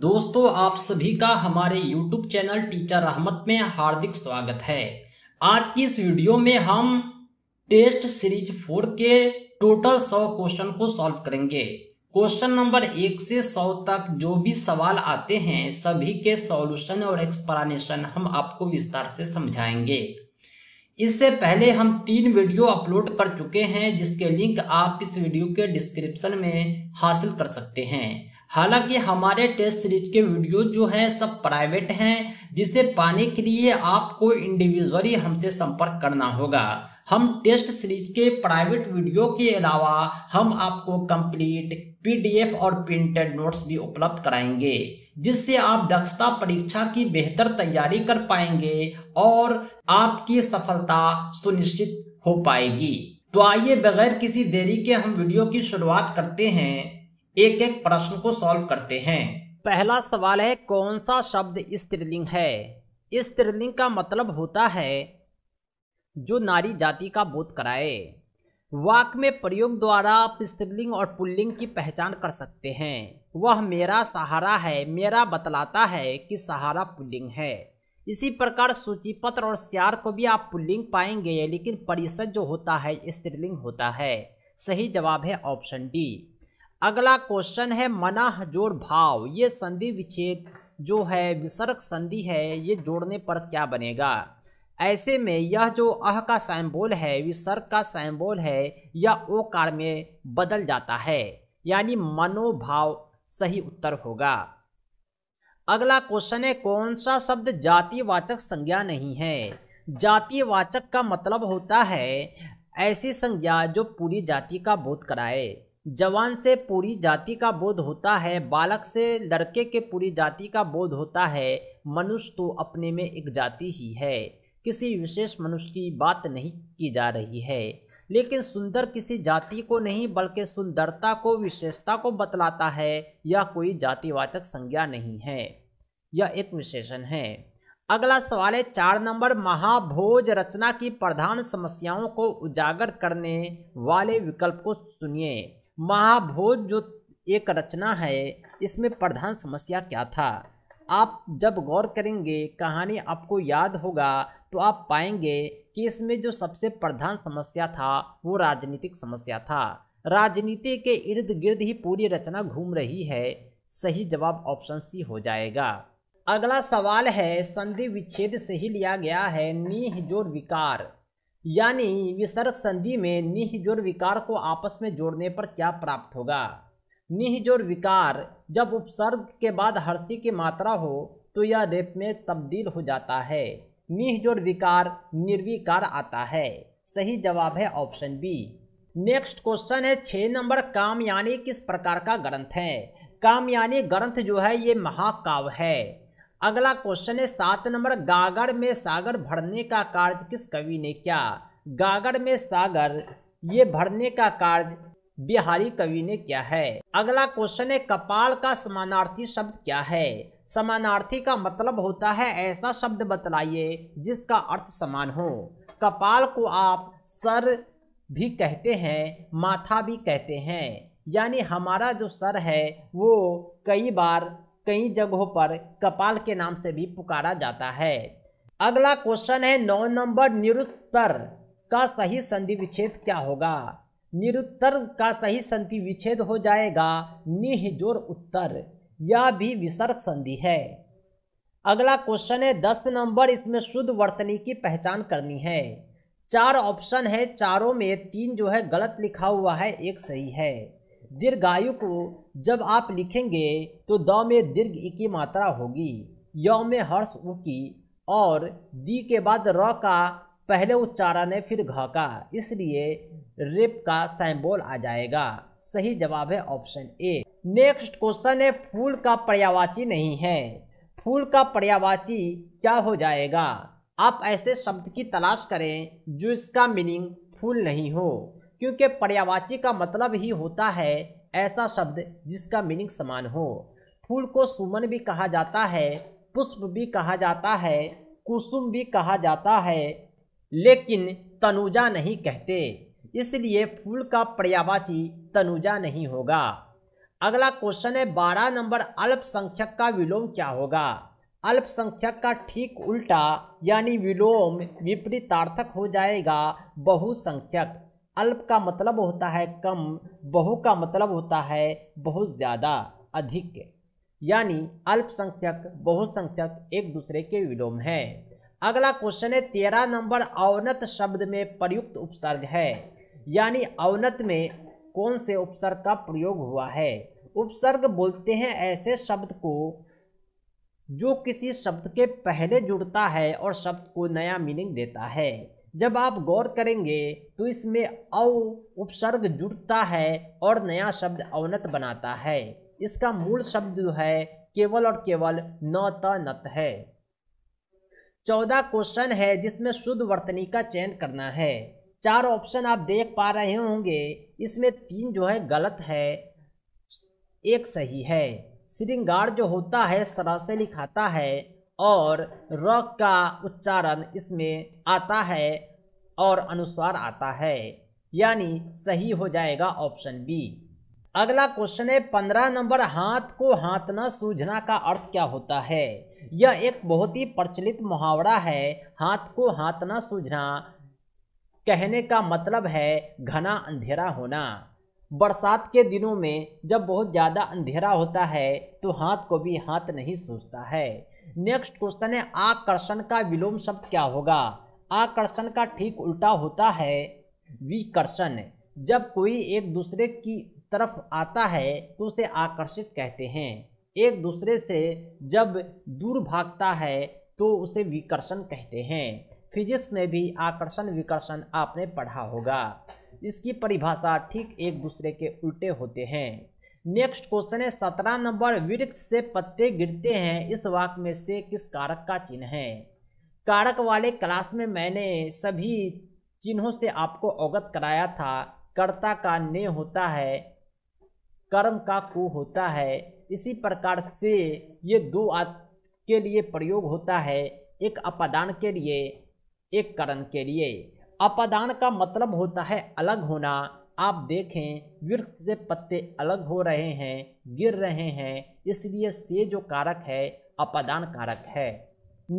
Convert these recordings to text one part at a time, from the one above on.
दोस्तों आप सभी का हमारे YouTube चैनल टीचर रहमत में हार्दिक स्वागत है आज की इस वीडियो में हम टेस्ट सीरीज फोर के टोटल सौ क्वेश्चन को सॉल्व करेंगे क्वेश्चन नंबर एक से सौ तक जो भी सवाल आते हैं सभी के सॉल्यूशन और एक्सप्लेनेशन हम आपको विस्तार से समझाएंगे इससे पहले हम तीन वीडियो अपलोड कर चुके हैं जिसके लिंक आप इस वीडियो के डिस्क्रिप्शन में हासिल कर सकते हैं हालांकि हमारे टेस्ट सीरीज के वीडियो जो हैं सब प्राइवेट हैं जिसे पाने के लिए आपको इंडिविजुअली हमसे संपर्क करना होगा हम टेस्ट सीरीज के प्राइवेट वीडियो के अलावा हम आपको कंप्लीट पीडीएफ और प्रिंटेड नोट्स भी उपलब्ध कराएंगे जिससे आप दक्षता परीक्षा की बेहतर तैयारी कर पाएंगे और आपकी सफलता सुनिश्चित हो पाएगी तो आइए बगैर किसी देरी के हम वीडियो की शुरुआत करते हैं एक एक प्रश्न को सॉल्व करते हैं पहला सवाल है कौन सा शब्द स्त्रीलिंग है स्त्रीलिंग का मतलब होता है जो नारी जाति का बोध कराए वाक में प्रयोग द्वारा आप स्त्रीलिंग और पुल्लिंग की पहचान कर सकते हैं वह मेरा सहारा है मेरा बतलाता है कि सहारा पुल्लिंग है इसी प्रकार सूची पत्र और सियार को भी आप पुल्लिंग पाएंगे लेकिन परिषद जो होता है स्त्रीलिंग होता है सही जवाब है ऑप्शन डी अगला क्वेश्चन है मनाह जोड़ भाव ये संधि विच्छेद जो है विसर्ग संधि है ये जोड़ने पर क्या बनेगा ऐसे में यह जो अह का सैम्बोल है विसर्ग का सैम्बोल है यह ओ कार में बदल जाता है यानी मनोभाव सही उत्तर होगा अगला क्वेश्चन है कौन सा शब्द जातिवाचक संज्ञा नहीं है जातिवाचक का मतलब होता है ऐसी संज्ञा जो पूरी जाति का बोध कराए जवान से पूरी जाति का बोध होता है बालक से लड़के के पूरी जाति का बोध होता है मनुष्य तो अपने में एक जाति ही है किसी विशेष मनुष्य की बात नहीं की जा रही है लेकिन सुंदर किसी जाति को नहीं बल्कि सुंदरता को विशेषता को बतलाता है यह कोई जातिवाचक संज्ञा नहीं है यह एक विशेषण है अगला सवाल है चार नंबर महाभोज रचना की प्रधान समस्याओं को उजागर करने वाले विकल्प को सुनिए महाभोज जो एक रचना है इसमें प्रधान समस्या क्या था आप जब गौर करेंगे कहानी आपको याद होगा तो आप पाएंगे कि इसमें जो सबसे प्रधान समस्या था वो राजनीतिक समस्या था राजनीति के इर्द गिर्द ही पूरी रचना घूम रही है सही जवाब ऑप्शन सी हो जाएगा अगला सवाल है संधि विच्छेद से ही लिया गया है नीह जोर विकार यानी विसर्ग संधि में निहजोर विकार को आपस में जोड़ने पर क्या प्राप्त होगा निहजोर विकार जब उपसर्ग के बाद हर्षी की मात्रा हो तो यह रेप में तब्दील हो जाता है निहजोर विकार निर्विकार आता है सही जवाब है ऑप्शन बी नेक्स्ट क्वेश्चन है छः नंबर कामयानी किस प्रकार का ग्रंथ है कामयानी ग्रंथ जो है ये महाकाव्य है अगला क्वेश्चन है सात नंबर गागर में सागर भरने का कार्य किस कवि ने किया गागर में सागर ये भरने का कार्य बिहारी कवि ने किया है अगला क्वेश्चन है कपाल का समानार्थी शब्द क्या है समानार्थी का मतलब होता है ऐसा शब्द बतलाइए जिसका अर्थ समान हो कपाल को आप सर भी कहते हैं माथा भी कहते हैं यानी हमारा जो सर है वो कई बार कई जगहों पर कपाल के नाम से भी पुकारा जाता है अगला क्वेश्चन है नौ नंबर निरुत्तर का सही संधि विच्छेद क्या होगा निरुत्तर का सही संधि विच्छेद हो जाएगा निहजोर उत्तर यह भी विसर्ग संधि है अगला क्वेश्चन है दस नंबर इसमें शुद्ध वर्तनी की पहचान करनी है चार ऑप्शन है चारों में तीन जो है गलत लिखा हुआ है एक सही है दीर्घायु को जब आप लिखेंगे तो द में दीर्घ की मात्रा होगी यौ में हर्ष उ की और दी के बाद र का पहले उच्चारण है फिर घ का इसलिए रेप का सैम्बोल आ जाएगा सही जवाब है ऑप्शन ए नेक्स्ट क्वेश्चन है फूल का पर्यावाची नहीं है फूल का पर्यावाची क्या हो जाएगा आप ऐसे शब्द की तलाश करें जो इसका मीनिंग फूल नहीं हो क्योंकि पर्यावाची का मतलब ही होता है ऐसा शब्द जिसका मीनिंग समान हो फूल को सुमन भी कहा जाता है पुष्प भी कहा जाता है कुसुम भी कहा जाता है लेकिन तनुजा नहीं कहते इसलिए फूल का पर्यावाची तनुजा नहीं होगा अगला क्वेश्चन है बारह नंबर अल्पसंख्यक का विलोम क्या होगा अल्पसंख्यक का ठीक उल्टा यानी विलोम विपरीतार्थक हो जाएगा बहुसंख्यक अल्प का मतलब होता है कम बहु का मतलब होता है बहुत ज़्यादा अधिक यानी अल्पसंख्यक बहुसंख्यक एक दूसरे के विलोम है अगला क्वेश्चन है तेरह नंबर अवनत शब्द में प्रयुक्त उपसर्ग है यानी अवनत में कौन से उपसर्ग का प्रयोग हुआ है उपसर्ग बोलते हैं ऐसे शब्द को जो किसी शब्द के पहले जुड़ता है और शब्द को नया मीनिंग देता है जब आप गौर करेंगे तो इसमें औ उपसर्ग जुड़ता है और नया शब्द अवनत बनाता है इसका मूल शब्द जो है केवल और केवल नत नत है चौदह क्वेश्चन है जिसमें शुद्ध वर्तनी का चयन करना है चार ऑप्शन आप देख पा रहे होंगे इसमें तीन जो है गलत है एक सही है श्रृंगार जो होता है सरासे लिखाता है और र का उच्चारण इसमें आता है और अनुस्वार आता है यानी सही हो जाएगा ऑप्शन बी अगला क्वेश्चन है पंद्रह नंबर हाथ को हाथ न सूझना का अर्थ क्या होता है यह एक बहुत ही प्रचलित मुहावरा है हाथ को हाथ न सूझना कहने का मतलब है घना अंधेरा होना बरसात के दिनों में जब बहुत ज़्यादा अंधेरा होता है तो हाथ को भी हाथ नहीं सूझता है नेक्स्ट क्वेश्चन है आकर्षण का विलोम शब्द क्या होगा आकर्षण का ठीक उल्टा होता है विकर्षण जब कोई एक दूसरे की तरफ आता है तो उसे आकर्षित कहते हैं एक दूसरे से जब दूर भागता है तो उसे विकर्षण कहते हैं फिजिक्स में भी आकर्षण विकर्षण आपने पढ़ा होगा इसकी परिभाषा ठीक एक दूसरे के उल्टे होते हैं नेक्स्ट क्वेश्चन है सत्रह नंबर वृक्ष से पत्ते गिरते हैं इस वाक में से किस कारक का चिन्ह है कारक वाले क्लास में मैंने सभी चिन्हों से आपको अवगत कराया था कर्ता का ने होता है कर्म का कु होता है इसी प्रकार से ये दो के लिए प्रयोग होता है एक अपदान के लिए एक करण के लिए अपदान का मतलब होता है अलग होना आप देखें वृक्ष से पत्ते अलग हो रहे हैं गिर रहे हैं इसलिए से जो कारक है अपदान कारक है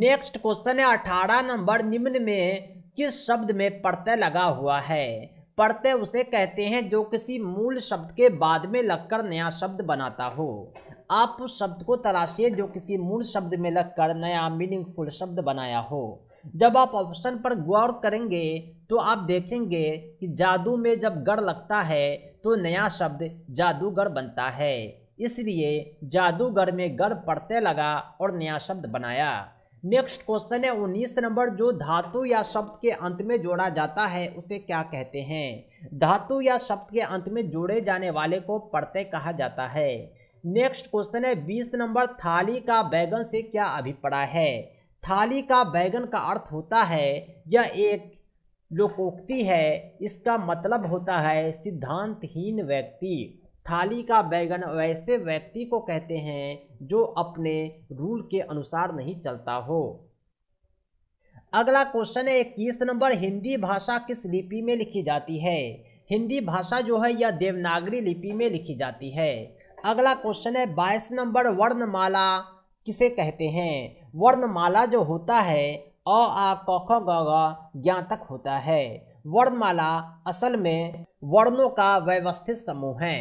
नेक्स्ट क्वेश्चन है अठारह नंबर निम्न में किस शब्द में प्रत्यय लगा हुआ है प्रत्यय उसे कहते हैं जो किसी मूल शब्द के बाद में लगकर नया शब्द बनाता हो आप उस शब्द को तलाशिए जो किसी मूल शब्द में लगकर नया मीनिंगफुल शब्द बनाया हो जब आप ऑप्शन पर गौर करेंगे तो आप देखेंगे कि जादू में जब गढ़ लगता है तो नया शब्द जादूगर बनता है इसलिए जादूगर में गढ़ पड़ते लगा और नया शब्द बनाया नेक्स्ट क्वेश्चन है उन्नीस नंबर जो धातु या शब्द के अंत में जोड़ा जाता है उसे क्या कहते हैं धातु या शब्द के अंत में जोड़े जाने वाले को पढ़ते कहा जाता है नेक्स्ट क्वेश्चन है बीस नंबर थाली का बैगन से क्या अभिप्राय है थाली का बैगन का अर्थ होता है यह एक लोकोक्ति है इसका मतलब होता है सिद्धांतहीन व्यक्ति थाली का बैगन वैसे व्यक्ति को कहते हैं जो अपने रूल के अनुसार नहीं चलता हो अगला क्वेश्चन है इक्कीस नंबर हिंदी भाषा किस लिपि में लिखी जाती है हिंदी भाषा जो है यह देवनागरी लिपि में लिखी जाती है अगला क्वेश्चन है बाईस नंबर वर्णमाला किसे कहते हैं वर्णमाला जो होता है अ आ क ख ग ग ज्ञातक होता है वर्णमाला असल में वर्णों का व्यवस्थित समूह है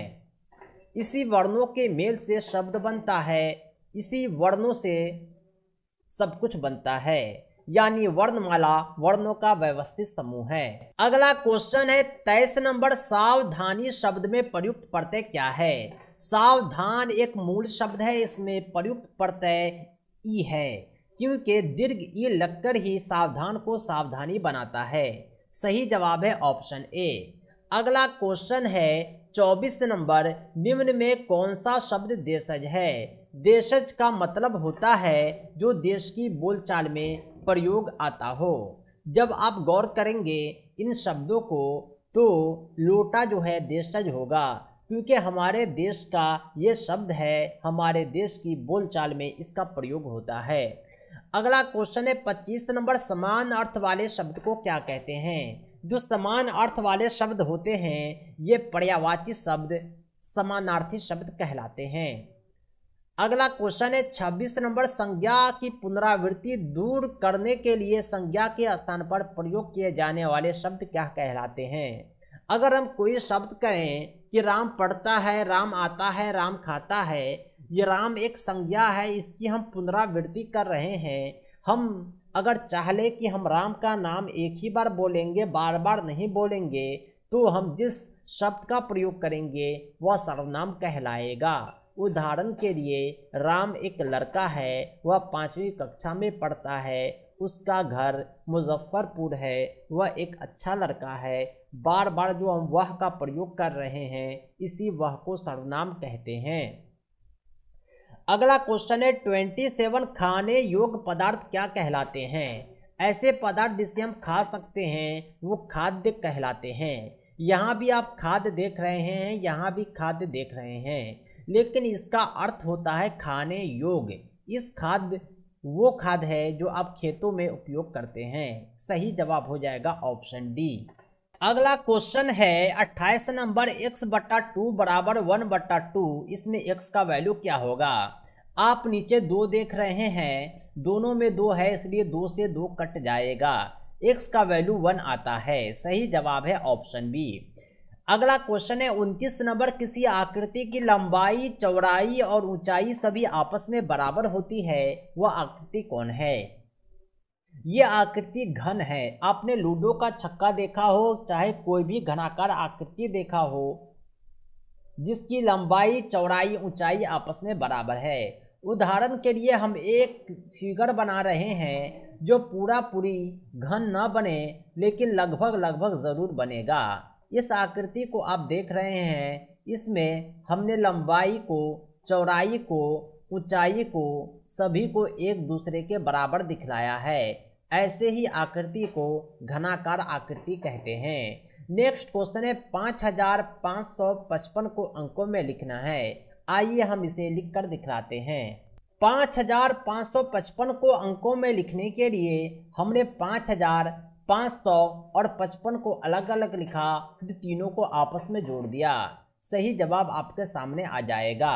इसी वर्णों के मेल से शब्द बनता है इसी वर्णों से सब कुछ बनता है यानी वर्णमाला वर्णों का व्यवस्थित समूह है अगला क्वेश्चन है तेईस नंबर सावधानी शब्द में प्रयुक्त प्रत्यय क्या है सावधान एक मूल शब्द है इसमें प्रयुक्त प्रत्यय ई है क्योंकि दीर्घ ई लगकर ही सावधान को सावधानी बनाता है सही जवाब है ऑप्शन ए अगला क्वेश्चन है चौबीस नंबर निम्न में कौन सा शब्द देशज है देशज का मतलब होता है जो देश की बोलचाल में प्रयोग आता हो जब आप गौर करेंगे इन शब्दों को तो लोटा जो है देशज होगा क्योंकि हमारे देश का ये शब्द है हमारे देश की बोलचाल में इसका प्रयोग होता है अगला क्वेश्चन है पच्चीस नंबर समान अर्थ वाले शब्द को क्या कहते हैं जो समान अर्थ वाले शब्द होते हैं ये पर्यावाची शब्द समानार्थी शब्द कहलाते हैं अगला क्वेश्चन है छब्बीस नंबर संज्ञा की पुनरावृत्ति दूर करने के लिए संज्ञा के स्थान पर प्रयोग किए जाने वाले शब्द क्या कहलाते हैं अगर हम कोई शब्द कहें कि राम पढ़ता है राम आता है राम खाता है ये राम एक संज्ञा है इसकी हम पुनरावृत्ति कर रहे हैं हम अगर चाह ले कि हम राम का नाम एक ही बार बोलेंगे बार बार नहीं बोलेंगे तो हम जिस शब्द का प्रयोग करेंगे वह सर्वनाम कहलाएगा उदाहरण के लिए राम एक लड़का है वह पाँचवीं कक्षा में पढ़ता है उसका घर मुजफ्फरपुर है वह एक अच्छा लड़का है बार बार जो हम वह का प्रयोग कर रहे हैं इसी वह को सर्वनाम कहते हैं अगला क्वेश्चन है ट्वेंटी सेवन खाने योग्य पदार्थ क्या कहलाते हैं ऐसे पदार्थ जिसे हम खा सकते हैं वो खाद्य कहलाते हैं यहाँ भी आप खाद्य देख रहे हैं यहाँ भी खाद्य देख रहे हैं लेकिन इसका अर्थ होता है खाने योग्य इस खाद्य वो खाद है जो आप खेतों में उपयोग करते हैं सही जवाब हो जाएगा ऑप्शन डी अगला क्वेश्चन है 28 नंबर x बट्टा टू बराबर वन बट्टा टू इसमें x का वैल्यू क्या होगा आप नीचे दो देख रहे हैं दोनों में दो है इसलिए दो से दो कट जाएगा x का वैल्यू वन आता है सही जवाब है ऑप्शन बी अगला क्वेश्चन है उनतीस नंबर किसी आकृति की लंबाई चौड़ाई और ऊंचाई सभी आपस में बराबर होती है वह आकृति कौन है ये आकृति घन है आपने लूडो का छक्का देखा हो चाहे कोई भी घनाकार आकृति देखा हो जिसकी लंबाई चौड़ाई ऊंचाई आपस में बराबर है उदाहरण के लिए हम एक फिगर बना रहे हैं जो पूरा पूरी घन न बने लेकिन लगभग लगभग ज़रूर बनेगा इस आकृति को आप देख रहे हैं इसमें हमने लंबाई को चौड़ाई को ऊंचाई को सभी को एक दूसरे के बराबर दिखलाया है ऐसे ही आकृति को घनाकार आकृति कहते हैं नेक्स्ट क्वेश्चन है पाँच हजार पाँच सौ पचपन को अंकों में लिखना है आइए हम इसे लिख कर दिखलाते हैं पाँच हजार पाँच सौ पचपन को अंकों में लिखने के लिए हमने पाँच हजार पाँच सौ और पचपन को अलग अलग लिखा फिर तीनों को आपस में जोड़ दिया सही जवाब आपके सामने आ जाएगा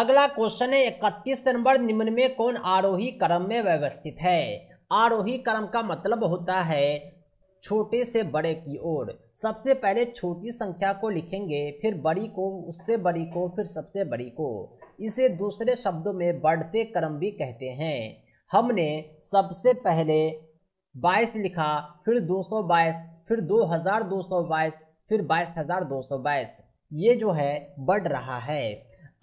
अगला क्वेश्चन है इकतीस नंबर निम्न में कौन आरोही क्रम में व्यवस्थित है आरोही क्रम का मतलब होता है छोटे से बड़े की ओर सबसे पहले छोटी संख्या को लिखेंगे फिर बड़ी को उससे बड़ी को फिर सबसे बड़ी को इसे दूसरे शब्दों में बढ़ते क्रम भी कहते हैं हमने सबसे पहले 22 लिखा फिर 222 फिर 2222 फिर 22222 ये जो है बढ़ रहा है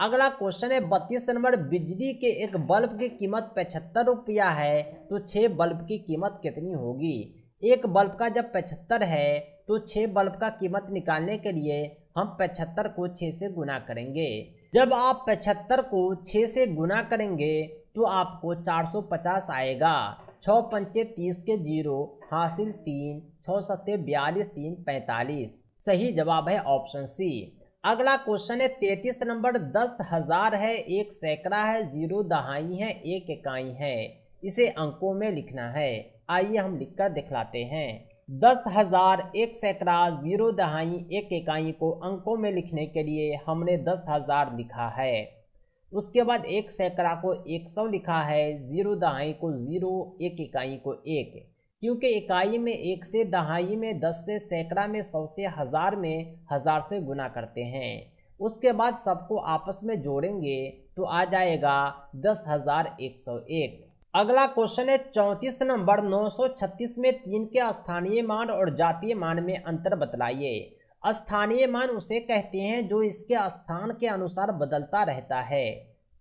अगला क्वेश्चन है बत्तीस नंबर बिजली के एक बल्ब की कीमत पचहत्तर रुपया है तो छः बल्ब की कीमत कितनी होगी एक बल्ब का जब पचहत्तर है तो छः बल्ब का कीमत निकालने के लिए हम पचहत्तर को छः से गुना करेंगे जब आप पचहत्तर को छः से गुना करेंगे तो आपको चार सौ पचास आएगा छः पंचे तीस के जीरो हासिल तीन छः सत्ते बयालीस तीन पैंतालीस सही जवाब है ऑप्शन सी अगला क्वेश्चन है तैतीस नंबर दस हजार है एक सैकड़ा है जीरो दहाई है एक इकाई है इसे अंकों में लिखना है आइए हम लिखकर दिखलाते हैं दस हजार एक सैकड़ा जीरो दहाई एक इकाई को अंकों में लिखने के लिए हमने दस हजार लिखा है उसके बाद एक सैकड़ा को एक सौ लिखा है जीरो दहाई को जीरो एक इकाई को एक क्योंकि इकाई में एक से दहाई में दस से सैकड़ा में सौ से हज़ार में हज़ार से गुना करते हैं उसके बाद सबको आपस में जोड़ेंगे तो आ जाएगा दस हज़ार एक सौ एक अगला क्वेश्चन है चौंतीस नंबर नौ सौ छत्तीस में तीन के स्थानीय मान और जातीय मान में अंतर बतलाइए स्थानीय मान उसे कहते हैं जो इसके स्थान के अनुसार बदलता रहता है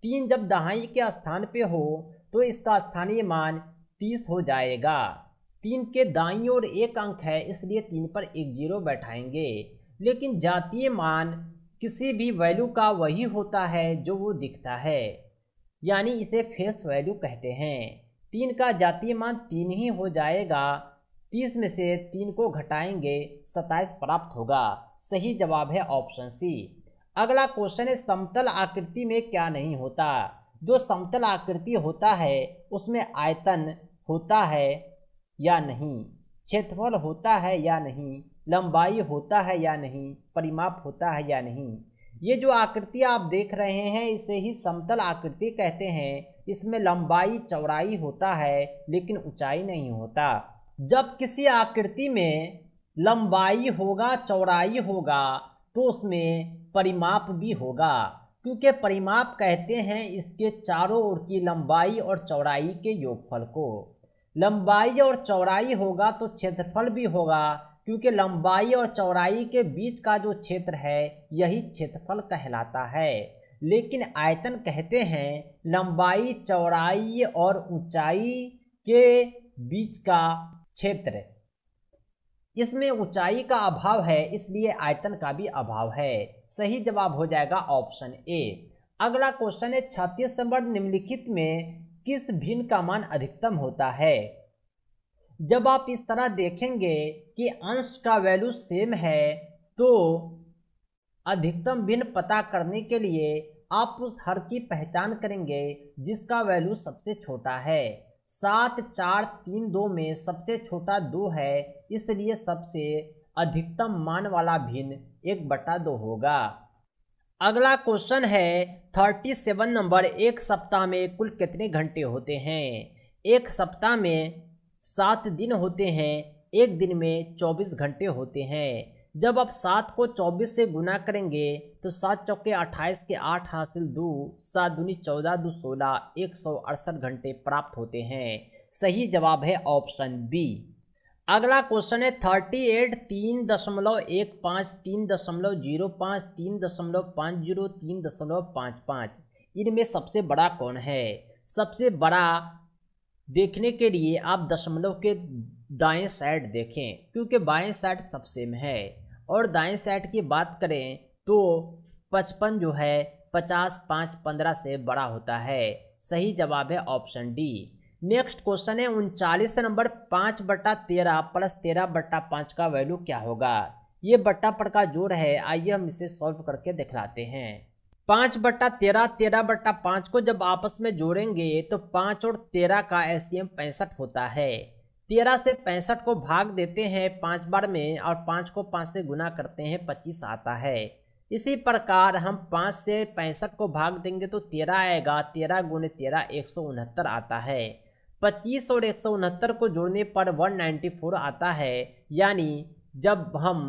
तीन जब दहाई के स्थान पे हो तो इसका स्थानीय मान तीस हो जाएगा तीन के दाई और एक अंक है इसलिए तीन पर एक जीरो बैठाएंगे लेकिन जातीय मान किसी भी वैल्यू का वही होता है जो वो दिखता है यानी इसे फेस वैल्यू कहते हैं तीन का जातीय मान तीन ही हो जाएगा तीस में से तीन को घटाएंगे सत्ताईस प्राप्त होगा सही जवाब है ऑप्शन सी अगला क्वेश्चन है समतल आकृति में क्या नहीं होता जो समतल आकृति होता है उसमें आयतन होता है या नहीं क्षेत्रफल होता है या नहीं लंबाई होता है या नहीं परिमाप होता है या नहीं ये जो आकृति आप देख रहे हैं इसे ही समतल आकृति कहते हैं इसमें लंबाई चौड़ाई होता है लेकिन ऊंचाई नहीं होता जब किसी आकृति में लंबाई होगा चौड़ाई होगा तो उसमें परिमाप भी होगा क्योंकि परिमाप कहते हैं इसके चारों ओर की लंबाई और चौड़ाई के योगफल को लंबाई और चौड़ाई होगा तो क्षेत्रफल भी होगा क्योंकि लंबाई और चौड़ाई के बीच का जो क्षेत्र है यही क्षेत्रफल कहलाता है लेकिन आयतन कहते हैं लंबाई चौड़ाई और ऊंचाई के बीच का क्षेत्र इसमें ऊंचाई का अभाव है इसलिए आयतन का भी अभाव है सही जवाब हो जाएगा ऑप्शन ए अगला क्वेश्चन है छत्तीस नंबर निम्नलिखित में किस भिन्न का मान अधिकतम होता है जब आप इस तरह देखेंगे कि अंश का वैल्यू सेम है तो अधिकतम भिन्न पता करने के लिए आप उस हर की पहचान करेंगे जिसका वैल्यू सबसे छोटा है सात चार तीन दो में सबसे छोटा दो है इसलिए सबसे अधिकतम मान वाला भिन्न एक बटा दो होगा अगला क्वेश्चन है थर्टी सेवन नंबर एक सप्ताह में कुल कितने घंटे होते हैं एक सप्ताह में सात दिन होते हैं एक दिन में चौबीस घंटे होते हैं जब आप सात को चौबीस से गुना करेंगे तो सात चौके अट्ठाईस के आठ हासिल दो सात दूनी चौदह दो सोलह एक सौ अड़सठ घंटे प्राप्त होते हैं सही जवाब है ऑप्शन बी अगला क्वेश्चन है थर्टी एट तीन दशमलव एक पाँच तीन दशमलव जीरो पाँच तीन दशमलव पाँच जीरो तीन दशमलव पाँच पाँच इनमें सबसे बड़ा कौन है सबसे बड़ा देखने के लिए आप दशमलव के दाएं साइड देखें क्योंकि बाएं साइड सबसे में है और दाएं साइड की बात करें तो पचपन जो है पचास पाँच पंद्रह से बड़ा होता है सही जवाब है ऑप्शन डी नेक्स्ट क्वेश्चन है उनचालीस नंबर पाँच बट्टा तेरह प्लस तेरह बट्टा पाँच का वैल्यू क्या होगा ये बट्टा पर का जोड़ है आइए हम इसे सॉल्व करके दिखलाते हैं पाँच बट्टा तेरह तेरह बट्टा पाँच को जब आपस में जोड़ेंगे तो पाँच और तेरह का एलसीएम e पैंसठ होता है तेरह से पैंसठ को भाग देते हैं पाँच बार में और पाँच को पाँच से गुना करते हैं पच्चीस आता है इसी प्रकार हम पाँच से पैंसठ को भाग देंगे तो तेरह आएगा तेरह गुने तेरह एक सौ उनहत्तर आता है 25 और एक को जोड़ने पर 194 आता है यानी जब हम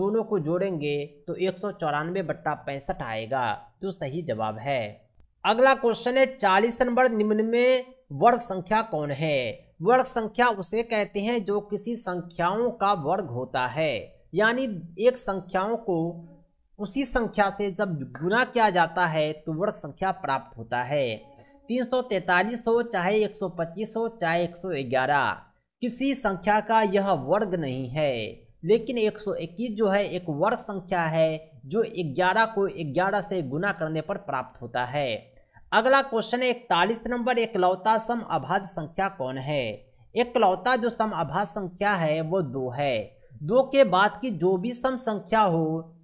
दोनों को जोड़ेंगे तो एक सौ चौरानवे बट्टा पैंसठ आएगा तो सही जवाब है अगला क्वेश्चन है चालीस नंबर निम्न में वर्ग संख्या कौन है वर्ग संख्या उसे कहते हैं जो किसी संख्याओं का वर्ग होता है यानी एक संख्याओं को उसी संख्या से जब गुना किया जाता है तो वर्ग संख्या प्राप्त होता है तीन सौ हो चाहे एक सौ पच्चीस हो चाहे एक सौ ग्यारह किसी संख्या का यह वर्ग नहीं है लेकिन एक सौ इक्कीस जो है एक वर्ग संख्या है जो ग्यारह को ग्यारह से गुना करने पर प्राप्त होता है अगला क्वेश्चन है इकतालीस नंबर एकलौता सम अभाज्य संख्या कौन है एकलौता जो सम अभाज्य संख्या है वो दो है दो के बाद की जो भी सम संख्या हो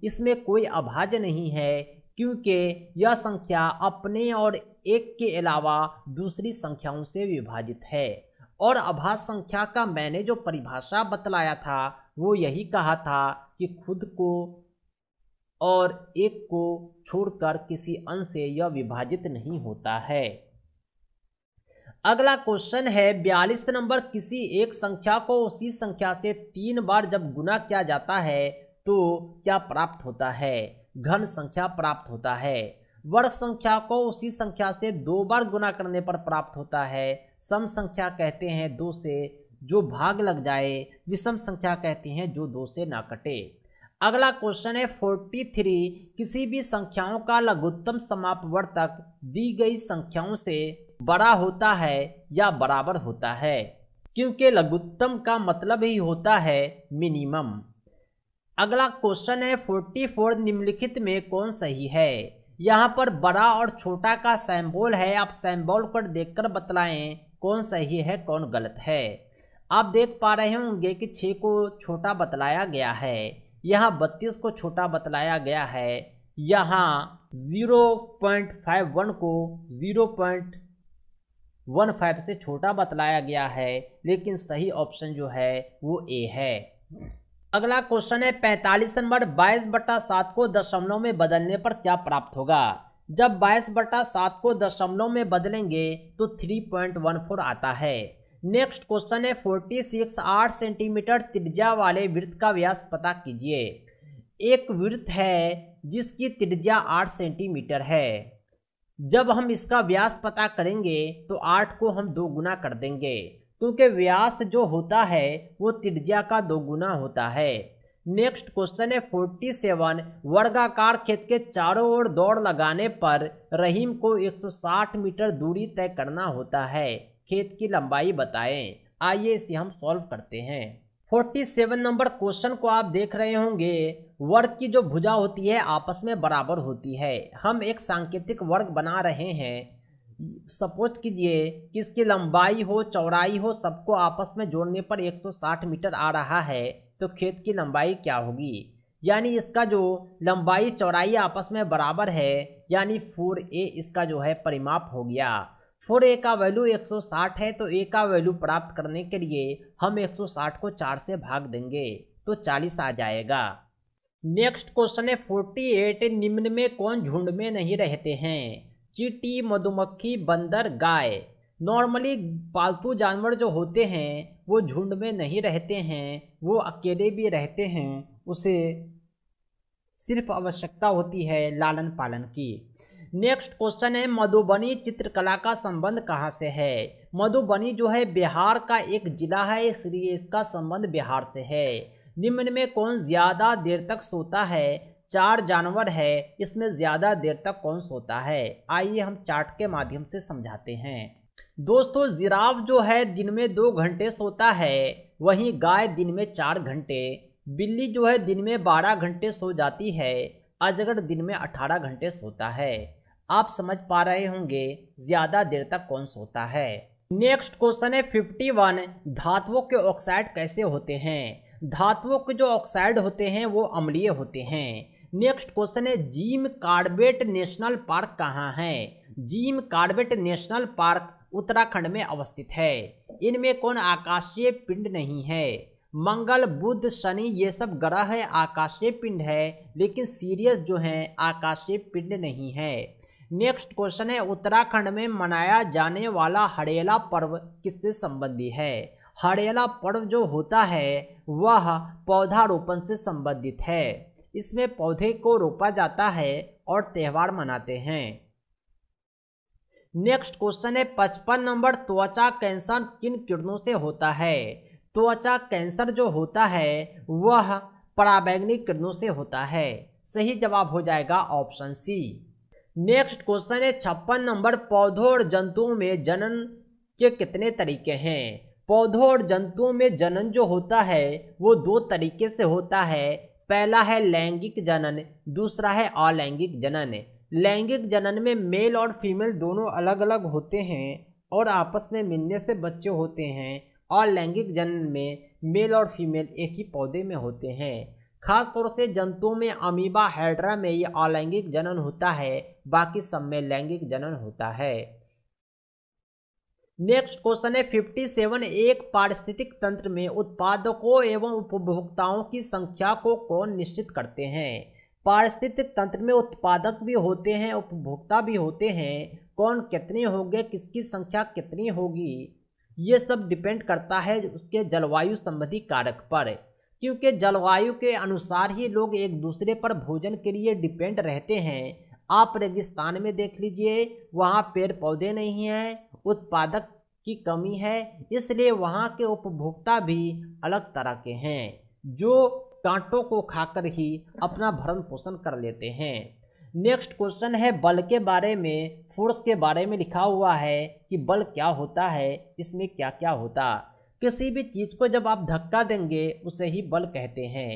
इसमें कोई अभाज्य नहीं है क्योंकि यह संख्या अपने और एक के अलावा दूसरी संख्याओं से विभाजित है और अभाज्य संख्या का मैंने जो परिभाषा बतलाया था वो यही कहा था कि खुद को और एक को छोड़कर किसी अंश से यह विभाजित नहीं होता है अगला क्वेश्चन है बयालीस नंबर किसी एक संख्या को उसी संख्या से तीन बार जब गुना किया जाता है तो क्या प्राप्त होता है घन संख्या प्राप्त होता है वर्ग संख्या को उसी संख्या से दो बार गुना करने पर प्राप्त होता है सम संख्या कहते हैं दो से जो भाग लग जाए विषम संख्या कहती हैं जो दो से ना कटे अगला क्वेश्चन है फोर्टी थ्री किसी भी संख्याओं का लघुत्तम समापवर्तक दी गई संख्याओं से बड़ा होता है या बराबर होता है क्योंकि लघुत्तम का मतलब ही होता है मिनिमम अगला क्वेश्चन है फोर्टी फोर निम्नलिखित में कौन सही है यहाँ पर बड़ा और छोटा का सैम्बोल है आप सैम्बोल पर कर बतलाएं कौन सही है कौन गलत है आप देख पा रहे होंगे कि छः को छोटा बतलाया गया है यहाँ बत्तीस को छोटा बतलाया गया है यहाँ ज़ीरो पॉइंट फाइव वन को ज़ीरो पॉइंट वन फाइव से छोटा बतलाया गया है लेकिन सही ऑप्शन जो है वो ए है अगला क्वेश्चन है पैंतालीस नंबर बाईस बटा सात को दशमलव में बदलने पर क्या प्राप्त होगा जब बाईस बटा सात को दशमलव में बदलेंगे तो थ्री पॉइंट वन फोर आता है नेक्स्ट क्वेश्चन है फोर्टी सिक्स आठ सेंटीमीटर त्रिज्या वाले वृत्त का व्यास पता कीजिए एक वृत्त है जिसकी त्रिज्या आठ सेंटीमीटर है जब हम इसका व्यास पता करेंगे तो आठ को हम दो गुना कर देंगे क्योंकि व्यास जो होता है वो त्रिज्या का दोगुना होता है नेक्स्ट क्वेश्चन है फोर्टी सेवन वर्गाकार खेत के चारों ओर दौड़ लगाने पर रहीम को 160 मीटर दूरी तय करना होता है खेत की लंबाई बताएं आइए इसे हम सॉल्व करते हैं फोर्टी सेवन नंबर क्वेश्चन को आप देख रहे होंगे वर्ग की जो भुजा होती है आपस में बराबर होती है हम एक सांकेतिक वर्ग बना रहे हैं सपोज कीजिए कि इसकी लंबाई हो चौड़ाई हो सबको आपस में जोड़ने पर 160 मीटर आ रहा है तो खेत की लंबाई क्या होगी यानी इसका जो लंबाई चौड़ाई आपस में बराबर है यानी फोर ए इसका जो है परिमाप हो गया फोर ए का वैल्यू 160 है तो ए का वैल्यू प्राप्त करने के लिए हम 160 को चार से भाग देंगे तो 40 आ जाएगा नेक्स्ट क्वेश्चन है 48 निम्न में कौन झुंड में नहीं रहते हैं चीटी मधुमक्खी बंदर गाय नॉर्मली पालतू जानवर जो होते हैं वो झुंड में नहीं रहते हैं वो अकेले भी रहते हैं उसे सिर्फ आवश्यकता होती है लालन पालन की नेक्स्ट क्वेश्चन है मधुबनी चित्रकला का संबंध कहाँ से है मधुबनी जो है बिहार का एक जिला है इसलिए इसका संबंध बिहार से है निम्न में कौन ज़्यादा देर तक सोता है चार जानवर है इसमें ज़्यादा देर तक कौन सोता है आइए हम चार्ट के माध्यम से समझाते हैं दोस्तों जिराफ जो है दिन में दो घंटे सोता है वहीं गाय दिन में चार घंटे बिल्ली जो है दिन में बारह घंटे सो जाती है अजगर दिन में अठारह घंटे सोता है आप समझ पा रहे होंगे ज़्यादा देर तक कौन सोता है नेक्स्ट क्वेश्चन है फिफ्टी वन धातुओं के ऑक्साइड कैसे होते हैं धातुओं के जो ऑक्साइड होते हैं वो अम्लीय होते हैं नेक्स्ट क्वेश्चन है जिम कार्बेट नेशनल पार्क कहाँ है Jim Corbett National Park Uttarakhand में अवस्थित है इनमें कौन आकाशीय पिंड नहीं है मंगल बुध शनि ये सब ग्रह है आकाशीय पिंड है लेकिन सीरियस जो है आकाशीय पिंड नहीं है नेक्स्ट क्वेश्चन है उत्तराखंड में मनाया जाने वाला हरेला पर्व किससे संबंधी है हरेला पर्व जो होता है वह पौधारोपण से संबंधित है इसमें पौधे को रोपा जाता है और त्यौहार मनाते हैं नेक्स्ट क्वेश्चन है पचपन नंबर त्वचा कैंसर किन किरणों से होता है त्वचा कैंसर जो होता है वह पराबैंगनी किरणों से होता है सही जवाब हो जाएगा ऑप्शन सी नेक्स्ट क्वेश्चन है छप्पन नंबर पौधों और जंतुओं में जनन के कितने तरीके हैं पौधों और जंतुओं में जनन जो होता है वो दो तरीके से होता है पहला है लैंगिक जनन दूसरा है अलैंगिक जनन लैंगिक जनन में मेल और फीमेल दोनों अलग अलग होते हैं और आपस में मिलने से बच्चे होते हैं और लैंगिक जनन में मेल और फीमेल एक ही पौधे में होते हैं खासतौर से जंतुओं में अमीबा हैड्रा में ये अलैंगिक जनन होता है बाकी सब में लैंगिक जनन होता है नेक्स्ट क्वेश्चन है फिफ्टी सेवन एक पारिस्थितिक तंत्र में उत्पादकों एवं उपभोक्ताओं की संख्या को कौन निश्चित करते हैं पारिस्थितिक तंत्र में उत्पादक भी होते हैं उपभोक्ता भी होते हैं कौन कितने होंगे किसकी संख्या कितनी होगी ये सब डिपेंड करता है उसके जलवायु संबंधी कारक पर क्योंकि जलवायु के अनुसार ही लोग एक दूसरे पर भोजन के लिए डिपेंड रहते हैं आप रेगिस्तान में देख लीजिए वहाँ पेड़ पौधे नहीं हैं उत्पादक की कमी है इसलिए वहाँ के उपभोक्ता भी अलग तरह के हैं जो कांटों को खाकर ही अपना भरण पोषण कर लेते हैं नेक्स्ट क्वेश्चन है बल के बारे में फोर्स के बारे में लिखा हुआ है कि बल क्या होता है इसमें क्या क्या होता किसी भी चीज़ को जब आप धक्का देंगे उसे ही बल कहते हैं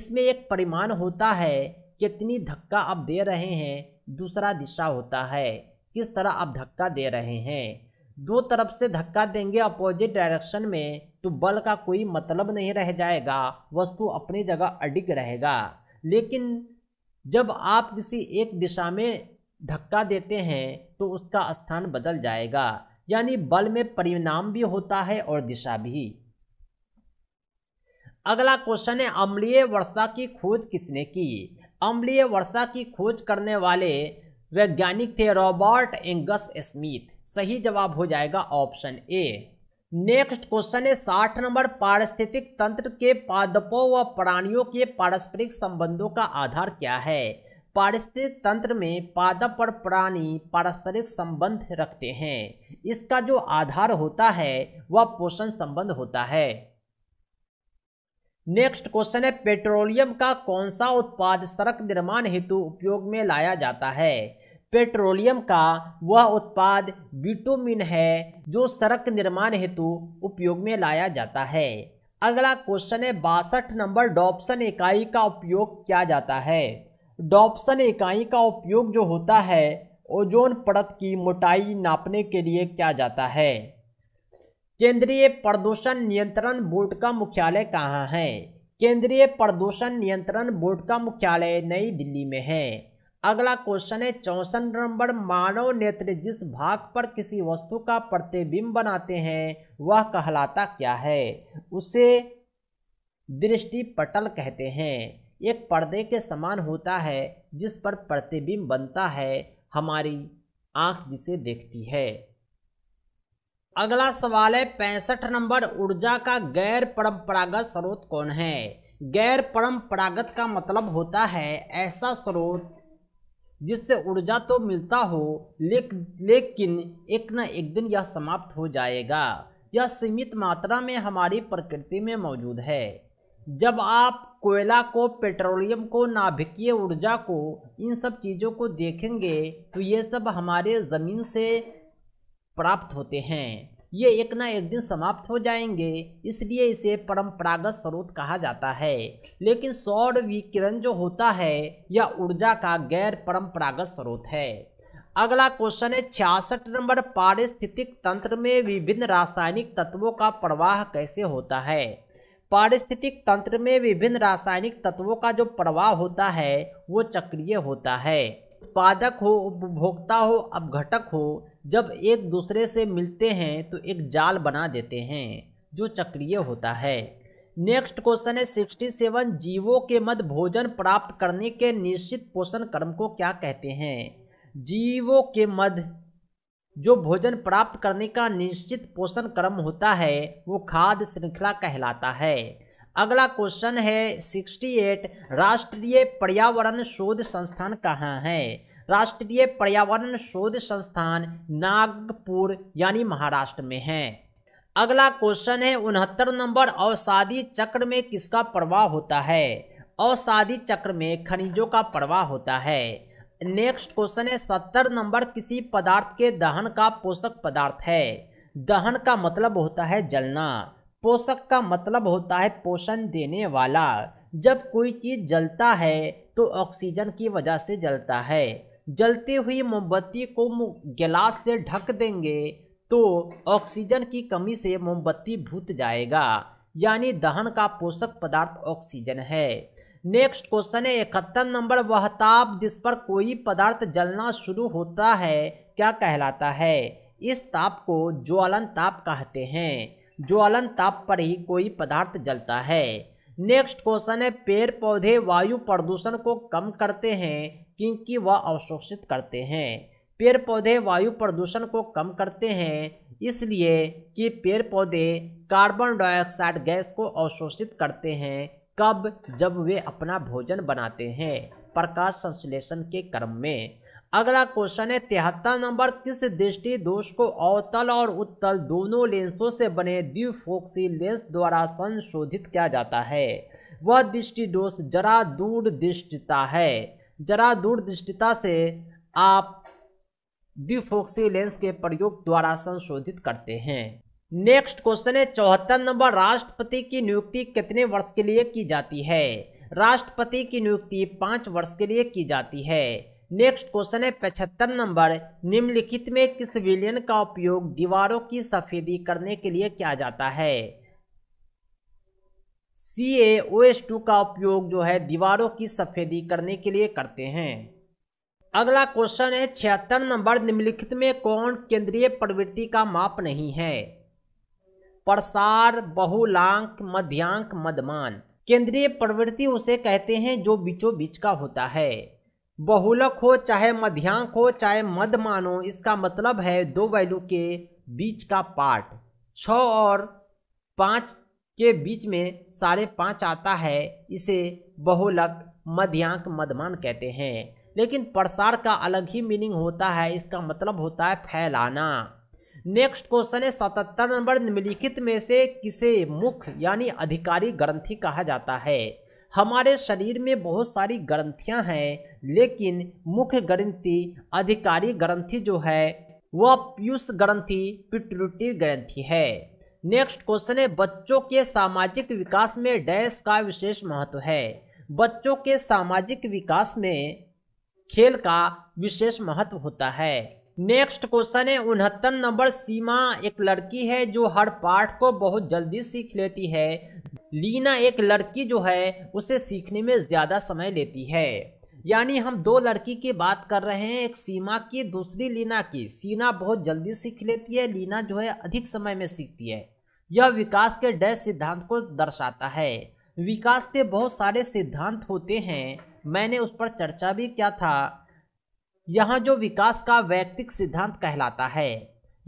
इसमें एक परिमाण होता है कितनी धक्का आप दे रहे हैं दूसरा दिशा होता है किस तरह आप धक्का दे रहे हैं दो तरफ से धक्का देंगे अपोजिट डायरेक्शन में तो बल का कोई मतलब नहीं रह जाएगा वस्तु अपनी जगह अडिग रहेगा लेकिन जब आप किसी एक दिशा में धक्का देते हैं तो उसका स्थान बदल जाएगा यानी बल में परिणाम भी होता है और दिशा भी अगला क्वेश्चन है अम्लीय वर्षा की खोज किसने की अम्लीय वर्षा की खोज करने वाले वैज्ञानिक थे रॉबर्ट एंगस स्मिथ सही जवाब हो जाएगा ऑप्शन ए नेक्स्ट क्वेश्चन है साठ नंबर पारिस्थितिक तंत्र के पादपों व प्राणियों के पारस्परिक संबंधों का आधार क्या है पारिस्थितिक तंत्र में पादप और प्राणी पारस्परिक संबंध रखते हैं इसका जो आधार होता है वह पोषण संबंध होता है नेक्स्ट क्वेश्चन है पेट्रोलियम का कौन सा उत्पाद सड़क निर्माण हेतु उपयोग में लाया जाता है पेट्रोलियम का वह उत्पाद विटोमिन है जो सड़क निर्माण हेतु उपयोग में लाया जाता है अगला क्वेश्चन है बासठ नंबर डॉप्सन इकाई का उपयोग किया जाता है डॉप्सन इकाई का उपयोग जो होता है ओजोन परत की मोटाई नापने के लिए किया जाता है केंद्रीय प्रदूषण नियंत्रण बोर्ड का मुख्यालय कहाँ है केंद्रीय प्रदूषण नियंत्रण बोर्ड का मुख्यालय नई दिल्ली में है अगला क्वेश्चन है चौसठ नंबर मानव नेत्र जिस भाग पर किसी वस्तु का प्रतिबिंब बनाते हैं वह कहलाता क्या है उसे दृष्टि पटल कहते हैं एक पर्दे के समान होता है जिस पर प्रतिबिंब बनता है हमारी आंख जिसे देखती है अगला सवाल है पैंसठ नंबर ऊर्जा का गैर परंपरागत स्रोत कौन है गैर परंपरागत का मतलब होता है ऐसा स्रोत जिससे ऊर्जा तो मिलता हो लेक, लेकिन एक न एक दिन यह समाप्त हो जाएगा यह सीमित मात्रा में हमारी प्रकृति में मौजूद है जब आप कोयला को पेट्रोलियम को नाभिकीय ऊर्जा को इन सब चीज़ों को देखेंगे तो ये सब हमारे ज़मीन से प्राप्त होते हैं ये एक ना एक दिन समाप्त हो जाएंगे इसलिए इसे परंपरागत स्रोत कहा जाता है लेकिन सौर विकिरण जो होता है यह ऊर्जा का गैर परंपरागत स्रोत है अगला क्वेश्चन है छियासठ नंबर पारिस्थितिक तंत्र में विभिन्न रासायनिक तत्वों का प्रवाह कैसे होता है पारिस्थितिक तंत्र में विभिन्न रासायनिक तत्वों का जो प्रवाह होता है वो चक्रिय होता है उत्पादक हो उपभोक्ता हो अपघटक हो जब एक दूसरे से मिलते हैं तो एक जाल बना देते हैं जो चक्रिय होता है नेक्स्ट क्वेश्चन है सिक्सटी सेवन जीवों के मध्य भोजन प्राप्त करने के निश्चित पोषण क्रम को क्या कहते हैं जीवों के मध्य जो भोजन प्राप्त करने का निश्चित पोषण क्रम होता है वो खाद्य श्रृंखला कहलाता है अगला क्वेश्चन है सिक्सटी एट राष्ट्रीय पर्यावरण शोध संस्थान कहाँ है राष्ट्रीय पर्यावरण शोध संस्थान नागपुर यानी महाराष्ट्र में है अगला क्वेश्चन है उनहत्तर नंबर अवसादी चक्र में किसका प्रवाह होता है अवसादी चक्र में खनिजों का प्रवाह होता है नेक्स्ट क्वेश्चन है सत्तर नंबर किसी पदार्थ के दहन का पोषक पदार्थ है दहन का मतलब होता है जलना पोषक का मतलब होता है पोषण देने वाला जब कोई चीज़ जलता है तो ऑक्सीजन की वजह से जलता है जलती हुई मोमबत्ती को गिलास से ढक देंगे तो ऑक्सीजन की कमी से मोमबत्ती भूत जाएगा यानी दहन का पोषक पदार्थ ऑक्सीजन है नेक्स्ट क्वेश्चन है इकहत्तर नंबर वह ताप जिस पर कोई पदार्थ जलना शुरू होता है क्या कहलाता है इस ताप को ज्वालन ताप कहते हैं ज्वालन ताप पर ही कोई पदार्थ जलता है नेक्स्ट क्वेश्चन है पेड़ पौधे वायु प्रदूषण को कम करते हैं क्योंकि वह अवशोषित करते हैं पेड़ पौधे वायु प्रदूषण को कम करते हैं इसलिए कि पेड़ पौधे कार्बन डाइऑक्साइड गैस को अवशोषित करते हैं कब जब वे अपना भोजन बनाते हैं प्रकाश संश्लेषण के क्रम में अगला क्वेश्चन है तिहत्तर नंबर किस दृष्टि दोष को अवतल और उत्तल दोनों लेंसों से बने द्विफोक्सी लेंस द्वारा संशोधित किया जाता है वह दृष्टि दोष जरा दूर दृष्टिता है जरा दूरदृष्टिता से आप द्विफोक्सी लेंस के प्रयोग द्वारा संशोधित करते हैं नेक्स्ट क्वेश्चन है चौहत्तर नंबर राष्ट्रपति की नियुक्ति कितने वर्ष के लिए की जाती है राष्ट्रपति की नियुक्ति पाँच वर्ष के लिए की जाती है नेक्स्ट क्वेश्चन है पचहत्तर नंबर निम्नलिखित में किस विलियन का उपयोग दीवारों की सफेदी करने के लिए किया जाता है सी ए ओ एस टू का उपयोग जो है दीवारों की सफेदी करने के लिए करते हैं अगला क्वेश्चन है छिहत्तर नंबर निम्नलिखित में कौन केंद्रीय प्रवृत्ति का माप नहीं है प्रसार बहुलांक मध्यांक मध्यमान केंद्रीय प्रवृत्ति उसे कहते हैं जो बीचों बीच का होता है बहुलक हो चाहे मध्यांक हो चाहे मध्यमान हो इसका मतलब है दो वैल्यू के बीच का पार्ट छ और पांच के बीच में साढ़े पाँच आता है इसे बहुलक मध्यांक मध्यमान कहते हैं लेकिन प्रसार का अलग ही मीनिंग होता है इसका मतलब होता है फैलाना नेक्स्ट क्वेश्चन है सतहत्तर नंबर निम्नलिखित में से किसे मुख यानी अधिकारी ग्रंथि कहा जाता है हमारे शरीर में बहुत सारी ग्रंथियां हैं लेकिन मुख्य ग्रंथि अधिकारी ग्रंथि जो है वह पीयूष ग्रंथि पिट्रुटी ग्रंथि है नेक्स्ट क्वेश्चन है बच्चों के सामाजिक विकास में डैश का विशेष महत्व है बच्चों के सामाजिक विकास में खेल का विशेष महत्व होता है नेक्स्ट क्वेश्चन है उनहत्तर नंबर सीमा एक लड़की है जो हर पाठ को बहुत जल्दी सीख लेती है लीना एक लड़की जो है उसे सीखने में ज़्यादा समय लेती है यानी हम दो लड़की की बात कर रहे हैं एक सीमा की दूसरी लीना की सीना बहुत जल्दी सीख लेती है लीना जो है अधिक समय में सीखती है यह विकास के डय सिद्धांत को दर्शाता है विकास के बहुत सारे सिद्धांत होते हैं मैंने उस पर चर्चा भी किया था यहाँ जो विकास का वैयक्तिक सिद्धांत कहलाता है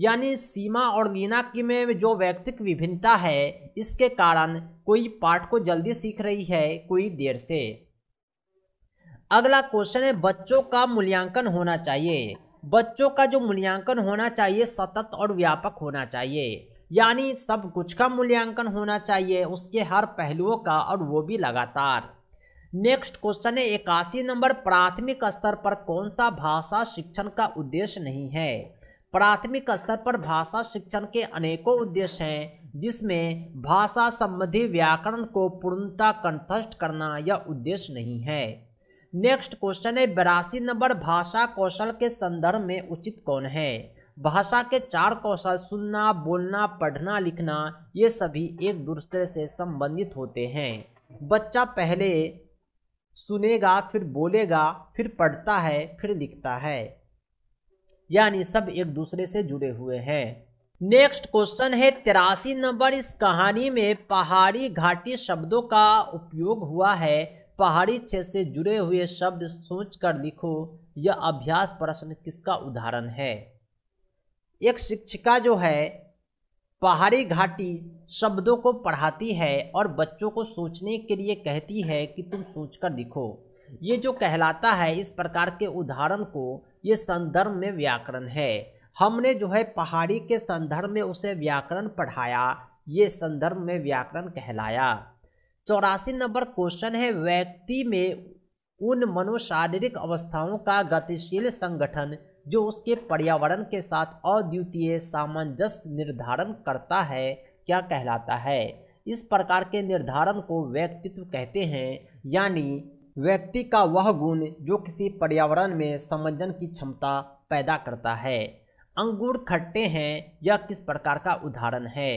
यानी सीमा और की में जो वैयक्तिक विभिन्नता है इसके कारण कोई पाठ को जल्दी सीख रही है कोई देर से अगला क्वेश्चन है बच्चों का मूल्यांकन होना चाहिए बच्चों का जो मूल्यांकन होना चाहिए सतत और व्यापक होना चाहिए यानी सब कुछ का मूल्यांकन होना चाहिए उसके हर पहलुओं का और वो भी लगातार नेक्स्ट क्वेश्चन है इक्यासी नंबर प्राथमिक स्तर पर कौन सा भाषा शिक्षण का उद्देश्य नहीं है प्राथमिक स्तर पर भाषा शिक्षण के अनेकों उद्देश्य हैं जिसमें भाषा संबंधी व्याकरण को पूर्णता कंठस्थ करना यह उद्देश्य नहीं है नेक्स्ट क्वेश्चन है बिरासी नंबर भाषा कौशल के संदर्भ में उचित कौन है भाषा के चार कौशल सुनना बोलना पढ़ना लिखना ये सभी एक दूसरे से संबंधित होते हैं बच्चा पहले सुनेगा फिर बोलेगा फिर पढ़ता है फिर लिखता है यानी सब एक दूसरे से जुड़े हुए हैं नेक्स्ट क्वेश्चन है तिरासी नंबर इस कहानी में पहाड़ी घाटी शब्दों का उपयोग हुआ है पहाड़ी क्षेत्र से जुड़े हुए शब्द सोचकर लिखो यह अभ्यास प्रश्न किसका उदाहरण है एक शिक्षिका जो है पहाड़ी घाटी शब्दों को पढ़ाती है और बच्चों को सोचने के लिए कहती है कि तुम सोच कर दिखो ये जो कहलाता है इस प्रकार के उदाहरण को ये संदर्भ में व्याकरण है हमने जो है पहाड़ी के संदर्भ में उसे व्याकरण पढ़ाया ये संदर्भ में व्याकरण कहलाया चौरासी नंबर क्वेश्चन है व्यक्ति में उन मनोशारीरिक अवस्थाओं का गतिशील संगठन जो उसके पर्यावरण के साथ अद्वितीय सामंजस्य निर्धारण करता है क्या कहलाता है इस प्रकार के निर्धारण को व्यक्तित्व कहते हैं यानी व्यक्ति का वह गुण जो किसी पर्यावरण में समंजन की क्षमता पैदा करता है अंगूर खट्टे हैं यह किस प्रकार का उदाहरण है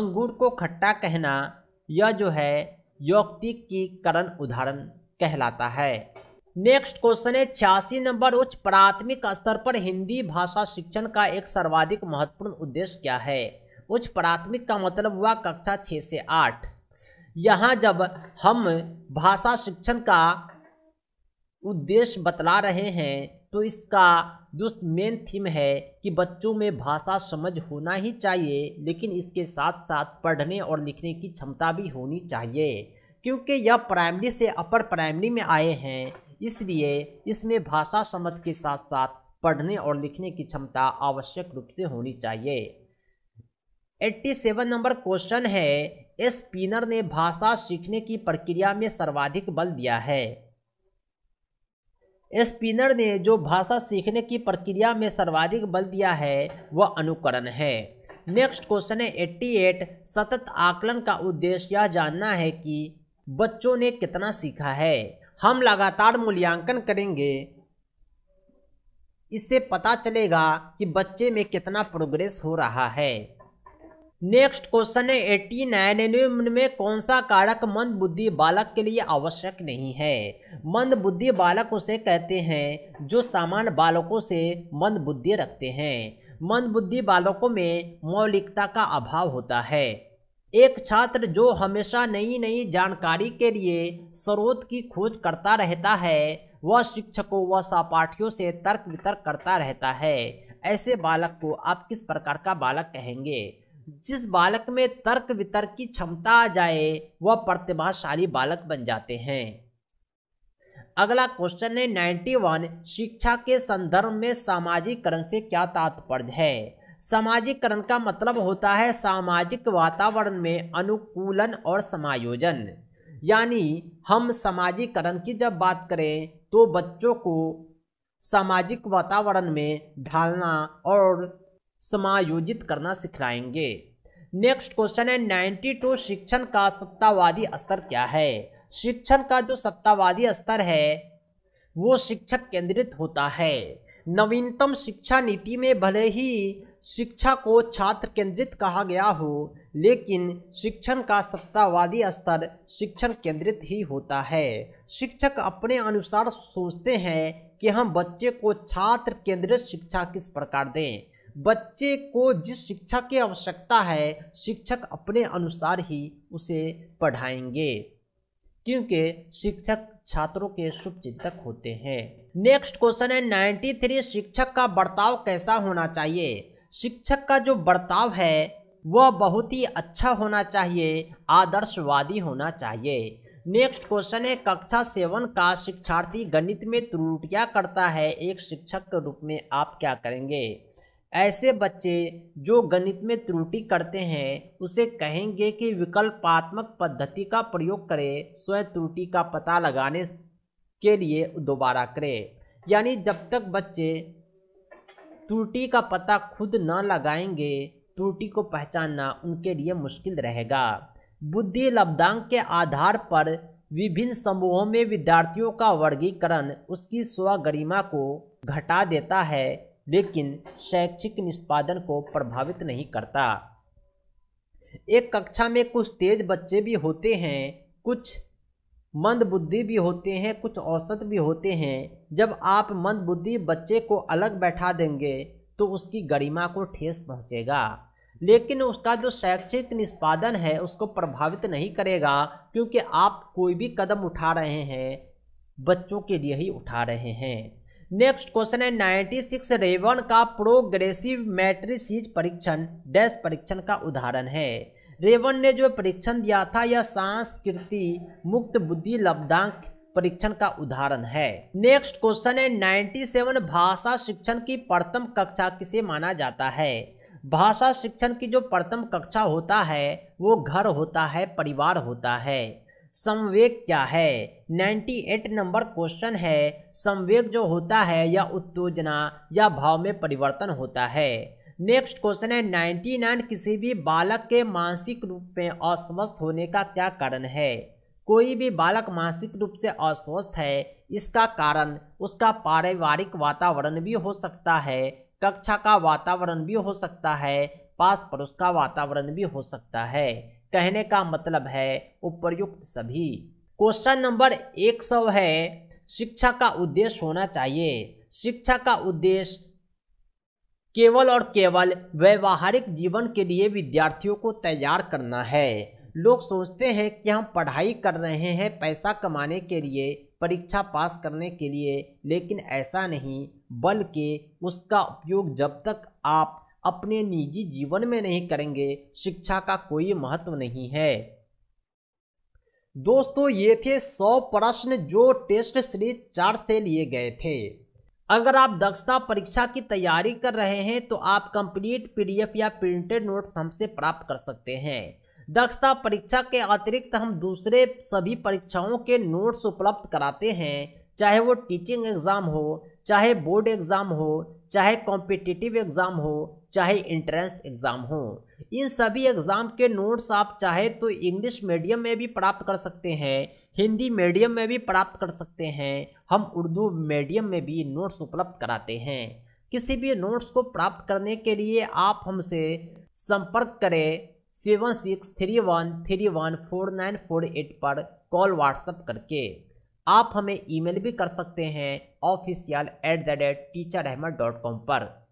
अंगूर को खट्टा कहना यह जो है यौक्तिक की करण उदाहरण कहलाता है नेक्स्ट क्वेश्चन है छियासी नंबर उच्च प्राथमिक स्तर पर हिंदी भाषा शिक्षण का एक सर्वाधिक महत्वपूर्ण उद्देश्य क्या है उच्च प्राथमिक का मतलब हुआ कक्षा छः से आठ यहाँ जब हम भाषा शिक्षण का उद्देश्य बतला रहे हैं तो इसका जो मेन थीम है कि बच्चों में भाषा समझ होना ही चाहिए लेकिन इसके साथ साथ पढ़ने और लिखने की क्षमता भी होनी चाहिए क्योंकि यह प्राइमरी से अपर प्राइमरी में आए हैं इसलिए इसमें भाषा समझ के साथ साथ पढ़ने और लिखने की क्षमता आवश्यक रूप से होनी चाहिए 87 नंबर क्वेश्चन है स्पिनर ने भाषा सीखने की प्रक्रिया में सर्वाधिक बल दिया है स्पिनर ने जो भाषा सीखने की प्रक्रिया में सर्वाधिक बल दिया है वह अनुकरण है नेक्स्ट क्वेश्चन है 88 सतत आकलन का उद्देश्य यह जानना है कि बच्चों ने कितना सीखा है हम लगातार मूल्यांकन करेंगे इससे पता चलेगा कि बच्चे में कितना प्रोग्रेस हो रहा है नेक्स्ट क्वेश्चन है एट्टी नाइन निम्न में कौन सा कारक मंद बुद्धि बालक के लिए आवश्यक नहीं है मंद बुद्धि बालक उसे कहते हैं जो सामान्य बालकों से मंद बुद्धि रखते हैं मंद बुद्धि बालकों में मौलिकता का अभाव होता है एक छात्र जो हमेशा नई नई जानकारी के लिए स्रोत की खोज करता रहता है वह शिक्षकों व सहपाठियों से तर्क वितर्क करता रहता है ऐसे बालक को आप किस प्रकार का बालक कहेंगे जिस बालक में तर्क वितर्क की क्षमता आ जाए वह प्रतिभाशाली बालक बन जाते हैं अगला क्वेश्चन है नाइन्टी वन शिक्षा के संदर्भ में सामाजिकरण से क्या तात्पर्य है सामाजिकरण का मतलब होता है सामाजिक वातावरण में अनुकूलन और समायोजन यानी हम सामाजिकरण की जब बात करें तो बच्चों को सामाजिक वातावरण में ढालना और समायोजित करना सिखलाएंगे नेक्स्ट क्वेश्चन है नाइन्टी टू शिक्षण का सत्तावादी स्तर क्या है शिक्षण का जो सत्तावादी स्तर है वो शिक्षक केंद्रित होता है नवीनतम शिक्षा नीति में भले ही शिक्षा को छात्र केंद्रित कहा गया हो लेकिन शिक्षण का सत्तावादी स्तर शिक्षण केंद्रित ही होता है शिक्षक अपने अनुसार सोचते हैं कि हम बच्चे को छात्र केंद्रित शिक्षा किस प्रकार दें बच्चे को जिस शिक्षा की आवश्यकता है शिक्षक अपने अनुसार ही उसे पढ़ाएंगे क्योंकि शिक्षक छात्रों के शुभचिंतक होते हैं नेक्स्ट क्वेश्चन है नाइन्टी थ्री शिक्षक का बर्ताव कैसा होना चाहिए शिक्षक का जो बर्ताव है वह बहुत ही अच्छा होना चाहिए आदर्शवादी होना चाहिए नेक्स्ट क्वेश्चन है कक्षा सेवन का शिक्षार्थी गणित में त्रुटियां करता है एक शिक्षक के रूप में आप क्या करेंगे ऐसे बच्चे जो गणित में त्रुटि करते हैं उसे कहेंगे कि विकल्पात्मक पद्धति का प्रयोग करें स्वयं त्रुटि का पता लगाने के लिए दोबारा करें यानी जब तक बच्चे त्रुटि का पता खुद न लगाएंगे त्रुटि को पहचानना उनके लिए मुश्किल रहेगा बुद्धि लब्धांक के आधार पर विभिन्न समूहों में विद्यार्थियों का वर्गीकरण उसकी स्वगरिमा को घटा देता है लेकिन शैक्षिक निष्पादन को प्रभावित नहीं करता एक कक्षा में कुछ तेज बच्चे भी होते हैं कुछ मंद बुद्धि भी होते हैं कुछ औसत भी होते हैं जब आप मंद बुद्धि बच्चे को अलग बैठा देंगे तो उसकी गरिमा को ठेस पहुंचेगा लेकिन उसका जो शैक्षिक निष्पादन है उसको प्रभावित नहीं करेगा क्योंकि आप कोई भी कदम उठा रहे हैं बच्चों के लिए ही उठा रहे हैं नेक्स्ट क्वेश्चन है नाइन्टी सिक्स रेवन का प्रोग्रेसिव मैट्रिसीज परीक्षण डैश परीक्षण का उदाहरण है रेवन ने जो परीक्षण दिया था यह सांस्कृति मुक्त बुद्धि लब्धांक परीक्षण का उदाहरण है नेक्स्ट क्वेश्चन है 97 भाषा शिक्षण की प्रथम कक्षा किसे माना जाता है भाषा शिक्षण की जो प्रथम कक्षा होता है वो घर होता है परिवार होता है संवेग क्या है 98 नंबर क्वेश्चन है संवेग जो होता है या उत्तेजना या भाव में परिवर्तन होता है नेक्स्ट क्वेश्चन है नाइन्टी नाइन किसी भी बालक के मानसिक रूप में अस्वस्थ होने का क्या कारण है कोई भी बालक मानसिक रूप से अस्वस्थ है इसका कारण उसका पारिवारिक वातावरण भी हो सकता है कक्षा का वातावरण भी हो सकता है पास पड़ोस का वातावरण भी हो सकता है कहने का मतलब है उपर्युक्त सभी क्वेश्चन नंबर एक सौ है शिक्षा का उद्देश्य होना चाहिए शिक्षा का उद्देश्य केवल और केवल व्यवहारिक जीवन के लिए विद्यार्थियों को तैयार करना है लोग सोचते हैं कि हम पढ़ाई कर रहे हैं पैसा कमाने के लिए परीक्षा पास करने के लिए लेकिन ऐसा नहीं बल्कि उसका उपयोग जब तक आप अपने निजी जीवन में नहीं करेंगे शिक्षा का कोई महत्व नहीं है दोस्तों ये थे सौ प्रश्न जो टेस्ट सीरीज चार से लिए गए थे अगर आप दक्षता परीक्षा की तैयारी कर रहे हैं तो आप कंप्लीट पीडीएफ या प्रिंटेड नोट्स हमसे प्राप्त कर सकते हैं दक्षता परीक्षा के अतिरिक्त हम दूसरे सभी परीक्षाओं के नोट्स उपलब्ध कराते हैं चाहे वो टीचिंग एग्ज़ाम हो चाहे बोर्ड एग्ज़ाम हो चाहे कॉम्पिटिटिव एग्ज़ाम हो चाहे इंट्रेंस एग्ज़ाम हो इन सभी एग्ज़ाम के नोट्स आप चाहे तो इंग्लिश मीडियम में भी प्राप्त कर सकते हैं हिंदी मीडियम में भी प्राप्त कर सकते हैं हम उर्दू मीडियम में भी नोट्स उपलब्ध कराते हैं किसी भी नोट्स को प्राप्त करने के लिए आप हमसे संपर्क करें seven six three one three one four nine four eight पर कॉल व्हाट्सअप करके आप हमें ईमेल भी कर सकते हैं official at the rate teacher Ahmad dot com पर